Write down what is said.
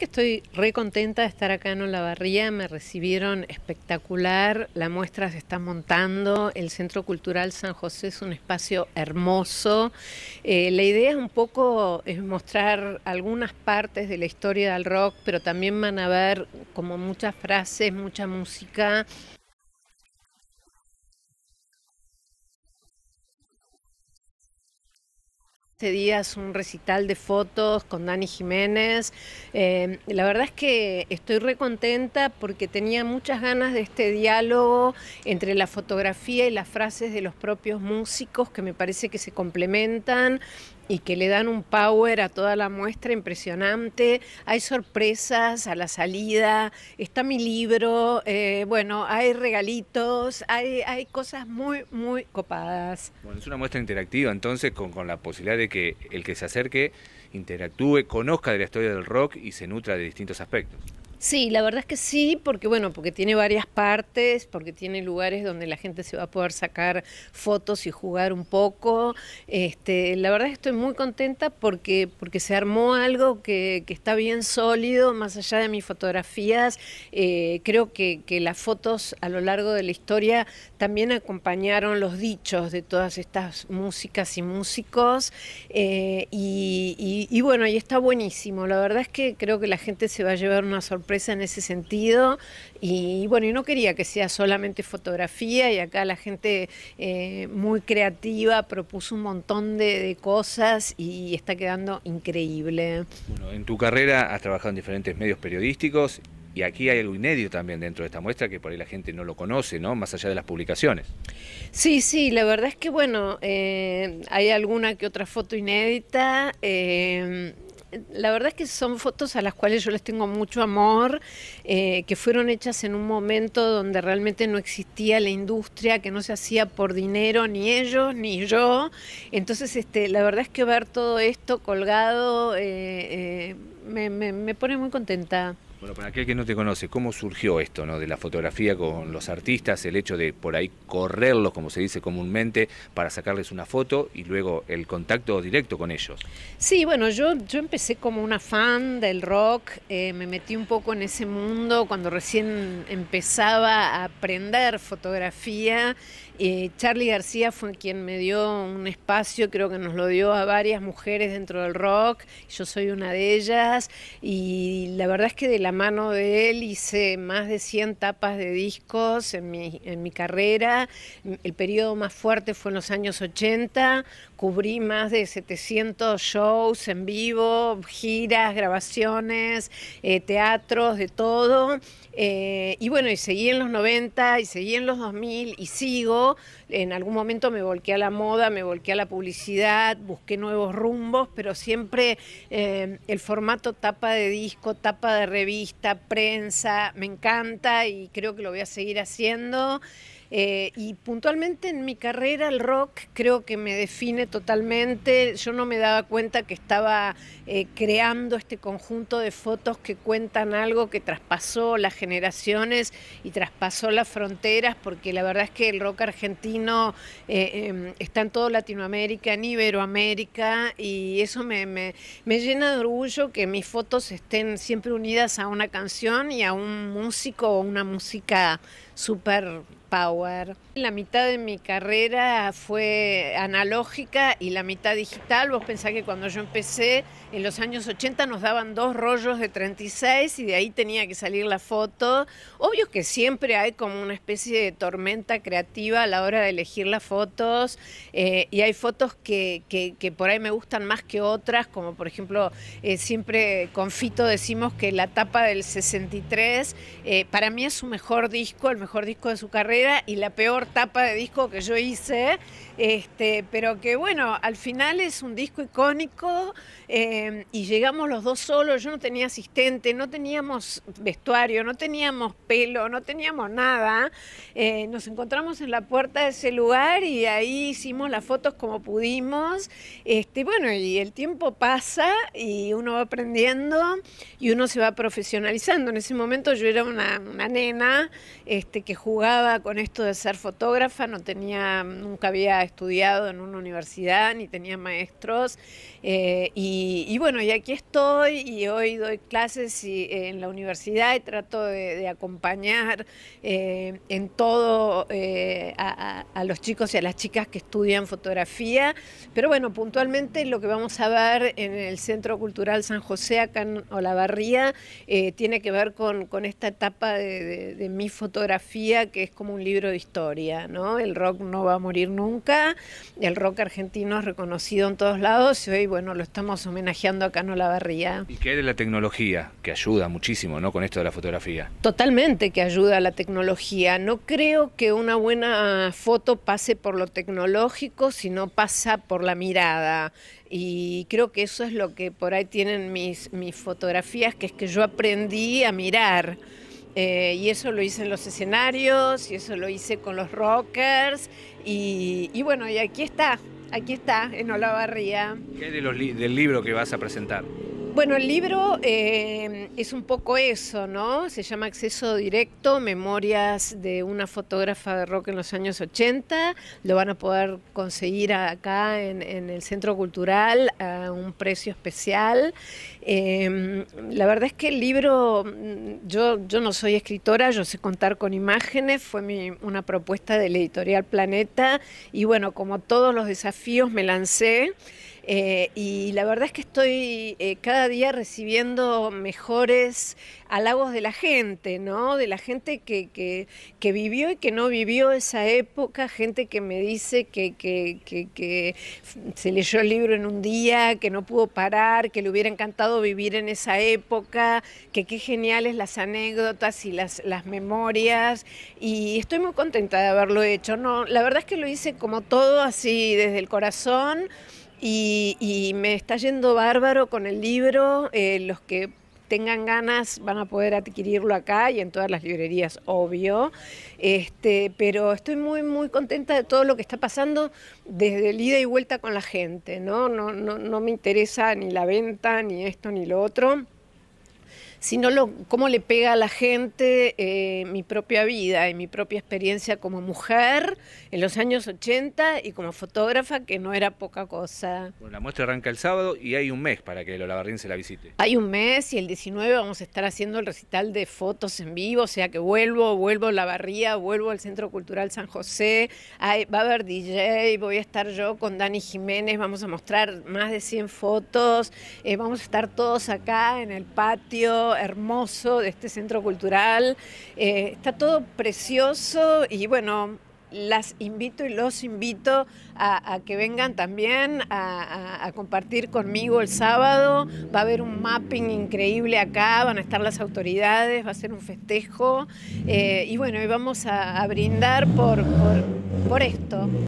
Estoy re contenta de estar acá en Olavarría, me recibieron espectacular, la muestra se está montando, el Centro Cultural San José es un espacio hermoso. Eh, la idea es un poco mostrar algunas partes de la historia del rock, pero también van a ver como muchas frases, mucha música, Este día un recital de fotos con Dani Jiménez. Em, la verdad es que estoy recontenta porque tenía muchas ganas de este diálogo entre la fotografía y las frases de los propios músicos que me parece que se complementan y que le dan un power a toda la muestra impresionante. Hay sorpresas a la salida, está mi libro, eh, bueno, hay regalitos, hay, hay, cosas muy, muy copadas. Bueno, es una muestra interactiva entonces con, con la posibilidad de que el que se acerque interactúe, conozca de la historia del rock y se nutra de distintos aspectos. Sí, la verdad es que sí, porque bueno, porque tiene varias partes, porque tiene lugares donde la gente se va a poder sacar fotos y jugar un poco. Este, la verdad es que estoy muy contenta porque, porque se armó algo que, está bien sólido, más allá de mis fotografías. Eh, creo que, las fotos a lo largo de la historia también acompañaron los dichos de todas estas músicas y músicos. Eh, y, y bueno, y está buenísimo. La verdad es que creo que la gente se va a llevar una sorpresa en ese sentido. Y bueno, y no quería que sea solamente fotografía y acá la gente eh, muy creativa propuso un montón de, cosas y está quedando increíble. Bueno, en tu carrera has trabajado en diferentes medios periodísticos y aquí hay algo inédito también dentro de esta muestra que por ahí la gente no lo conoce, ¿no? Más allá de las publicaciones. Sí, sí, la verdad es que bueno, eh, hay alguna que otra foto inédita. Eh, la verdad es que son fotos a las cuales yo les tengo mucho amor, eh, que fueron hechas en un momento donde realmente no existía la industria, que no se hacía por dinero ni ellos ni yo. Entonces, este, la verdad es que ver todo esto colgado eh, eh, me pone muy contenta. Bueno, para aquel que no te conoce, ¿cómo surgió esto ¿no? de la fotografía con los artistas? El hecho de por ahí correrlos, como se dice comúnmente, para sacarles una foto y luego el contacto directo con ellos. Sí, bueno, yo, yo empecé como una fan del rock, eh, me metí un poco en ese mundo cuando recién empezaba a aprender fotografía. Eh, Charly Charlie García fue quien me dio un espacio, creo que nos lo dio a varias mujeres dentro del rock, yo soy una de ellas, y la verdad es que de la mano de él hice más de 100 tapas de discos en mi, en mi carrera. El periodo más fuerte fue en los años 80. Cubrí más de 700 shows en vivo, giras, grabaciones, eh, teatros, de todo. Eh, y bueno, y seguí en los 90 y seguí en los 2000 y sigo. En algún momento me volqué a la moda, me volqué a la publicidad, busqué nuevos rumbos, pero siempre eh, el formato tapa de disco, tapa de revista, prensa, me encanta y creo que lo voy a seguir haciendo. Eh, y puntualmente en mi carrera el rock creo que me define totalmente. Yo no me daba cuenta que estaba eh, creando este conjunto de fotos que cuentan algo que traspasó las generaciones y traspasó las fronteras, porque la verdad es que el rock argentino eh, em, está en toda Latinoamérica, en Iberoamérica, y eso me llena de orgullo que mis fotos estén siempre unidas a una canción y a un músico o una música super power. La mitad de mi carrera fue analógica y la mitad digital. Vos pensás que cuando yo empecé en los años 80 nos daban dos rollos de 36 y de ahí tenía que salir la foto. Obvio que siempre hay como una especie de tormenta creativa a la hora de elegir las fotos eh, y hay fotos que, por ahí me gustan más que otras, como por ejemplo eh, siempre con Fito decimos que la tapa del 63 eh, para mí es su mejor disco, el mejor disco de su carrera y la peor tapa de disco que yo hice, este, pero que bueno, al final es un disco icónico eh, y llegamos los dos solos, yo no tenía asistente, no teníamos vestuario, no teníamos pelo, no teníamos nada, eh, nos encontramos en la puerta de ese lugar y ahí hicimos las fotos como pudimos, este, bueno, y el tiempo pasa y uno va aprendiendo y uno se va profesionalizando, en ese momento yo era una, una nena, este, que jugaba con esto de ser fotógrafa, no tenía, nunca había estudiado en una universidad, ni tenía maestros, eh, y, bueno, y aquí estoy, y hoy doy clases eh, en la universidad y trato de, acompañar eh, en todo a, los chicos y a las chicas que estudian fotografía, pero bueno, puntualmente lo que vamos a ver en el Centro Cultural San José, acá en Olavarría, tiene que ver con, esta etapa de mi fotografía que es como un libro de historia, ¿no? El rock no va a morir nunca, el rock argentino es reconocido en todos lados y hoy, bueno, lo estamos homenajeando acá en Olavarría. ¿Y qué de la tecnología? Que ayuda muchísimo, ¿no? Con esto de la fotografía. Totalmente que ayuda la tecnología. No creo que una buena foto pase por lo tecnológico, sino pasa por la mirada. Y creo que eso es lo que por ahí tienen mis, mis fotografías, que es que yo aprendí a mirar. Eh, y eso lo hice en los escenarios, y eso lo hice con los rockers, y, bueno, y aquí está, aquí está, en Olavarría. ¿Qué es del libro que vas a presentar? Bueno, el libro eh, es un poco eso, ¿no? Se llama Acceso Directo, Memorias de una fotógrafa de rock en los años 80. Lo van a poder conseguir acá en, el Centro Cultural a un precio especial. Em, la verdad es que el libro, mm, yo, no soy escritora, yo sé contar con imágenes, fue una propuesta de la editorial Planeta y bueno, como todos los desafíos me lancé. Eh, y la verdad es que estoy eh, cada día recibiendo mejores halagos de la gente, ¿no? De la gente que, que, vivió y que no vivió esa época, gente que me dice que, que, se leyó el libro en un día, que no pudo parar, que le hubiera encantado vivir en esa época, que qué geniales las anécdotas y las, las memorias. Y estoy muy contenta de haberlo hecho. No, la verdad es que lo hice como todo así desde el corazón. Y, me está yendo bárbaro con el libro. Eh, los que tengan ganas van a poder adquirirlo acá y en todas las librerías, obvio. Este, pero estoy muy, muy contenta de todo lo que está pasando desde el ida y vuelta con la gente. No, no, no, no me interesa ni la venta, ni esto, ni lo otro sino lo, cómo le pega a la gente eh, mi propia vida y mi propia experiencia como mujer en los años 80 y como fotógrafa, que no era poca cosa. la muestra arranca el sábado y hay un mes para que Lola se la visite. Hay un mes y el 19 vamos a estar haciendo el recital de fotos en vivo, o sea que vuelvo, vuelvo a La Barría, vuelvo al Centro Cultural San José, va a haber DJ, voy a estar yo con Dani Jiménez, vamos a mostrar más de 100 fotos, eh, vamos a estar todos acá en el patio hermoso de este centro cultural. Eh, está todo precioso y bueno, las invito y los invito a, que vengan también a, compartir conmigo el sábado. Va a haber un mapping increíble acá, van a estar las autoridades, va a ser un festejo. Eh, y bueno, vamos a, brindar por, por esto.